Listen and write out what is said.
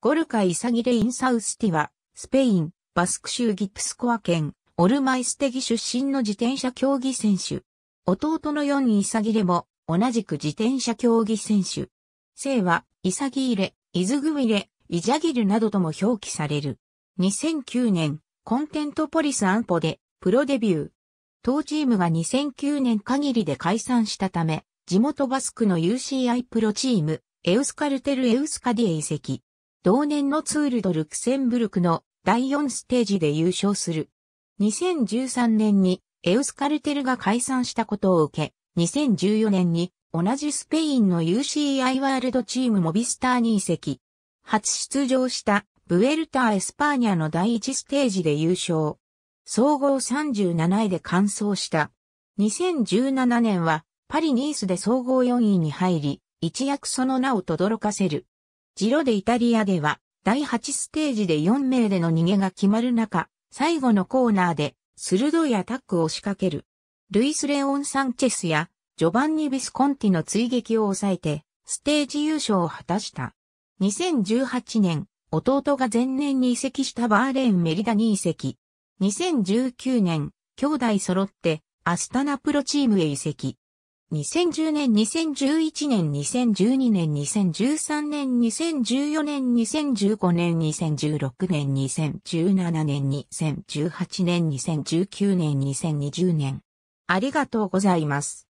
ゴルカ・イサギレ・インサウスティは、スペイン、バスク州ギプスコア県、オルマイステギ出身の自転車競技選手。弟のヨン・イサギレも、同じく自転車競技選手。姓は、イサギレ、イズグミレ、イジャギルなどとも表記される。2009年、コンテントポリス安保で、プロデビュー。当チームが2009年限りで解散したため、地元バスクの UCI プロチーム、エウスカルテル・エウスカディへ移籍。同年のツールドルクセンブルクの第4ステージで優勝する。2013年にエウスカルテルが解散したことを受け、2014年に同じスペインの UCI ワールドチームモビスターに移籍。初出場したブエルタ・エスパーニャの第1ステージで優勝。総合37位で完走した。2017年はパリ・ニースで総合4位に入り、一躍その名を轟かせる。ジロでイタリアでは、第8ステージで4名での逃げが決まる中、最後のコーナーで、鋭いアタックを仕掛ける。ルイス・レオン・サンチェスや、ジョバンニ・ビスコンティの追撃を抑えて、ステージ優勝を果たした。2018年、弟が前年に移籍したバーレーン・メリダに移籍。2019年、兄弟揃って、アスタナプロチームへ移籍。2010年、2011年、2012年、2013年、2014年、2015年、2016年、2017年、2018年、2019年、2020年。ありがとうございます。